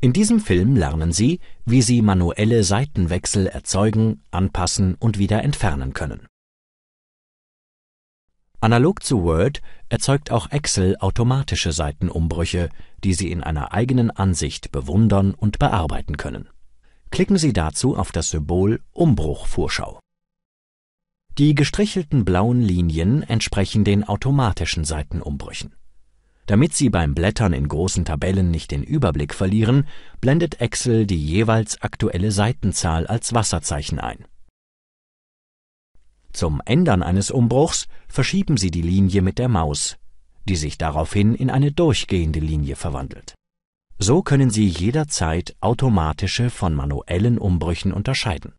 In diesem Film lernen sie, wie sie manuelle Seitenwechsel erzeugen, anpassen und wieder entfernen können. Analog zu Word erzeugt auch Excel automatische Seitenumbrüche, die Sie in einer eigenen Ansicht bewundern und bearbeiten können. Klicken Sie dazu auf das Symbol Umbruchvorschau. Die gestrichelten blauen Linien entsprechen den automatischen Seitenumbrüchen damit Sie beim Blättern in großen Tabellen nicht den Überblick verlieren, blendet Excel die jeweils aktuelle Seitenzahl als Wasserzeichen ein. Zum Ändern eines Umbruchs verschieben Sie die Linie mit der Maus, die sich daraufhin in eine durchgehende Linie verwandelt. So können Sie jederzeit automatische von manuellen Umbrüchen unterscheiden.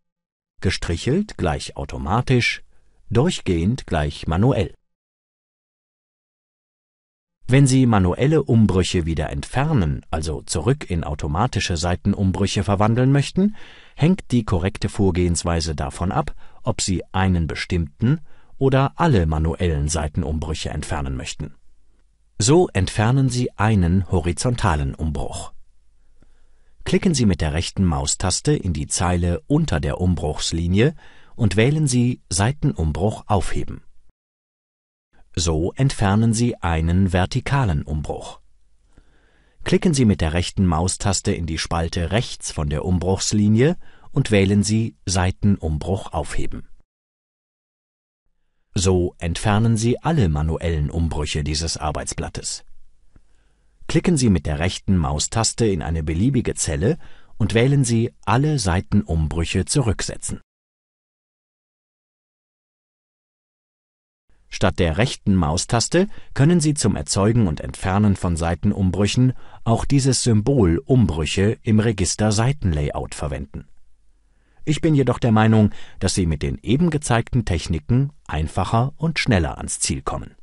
Gestrichelt gleich automatisch, durchgehend gleich manuell wenn Sie manuelle Umbrüche wieder entfernen, also zurück in automatische Seitenumbrüche verwandeln möchten, hängt die korrekte Vorgehensweise davon ab, ob Sie einen bestimmten oder alle manuellen Seitenumbrüche entfernen möchten. So entfernen Sie einen horizontalen Umbruch. Klicken Sie mit der rechten Maustaste in die Zeile unter der Umbruchslinie und wählen Sie Seitenumbruch aufheben so entfernen Sie einen vertikalen Umbruch. Klicken Sie mit der rechten Maustaste in die Spalte rechts von der Umbruchslinie und wählen Sie Seitenumbruch aufheben. So entfernen Sie alle manuellen Umbrüche dieses Arbeitsblattes. Klicken Sie mit der rechten Maustaste in eine beliebige Zelle und wählen Sie Alle Seitenumbrüche zurücksetzen Statt der rechten Maustaste können Sie zum Erzeugen und Entfernen von Seitenumbrüchen auch dieses Symbol Umbrüche im Register Seitenlayout verwenden. Ich bin jedoch der Meinung, dass Sie mit den eben gezeigten Techniken einfacher und schneller ans Ziel kommen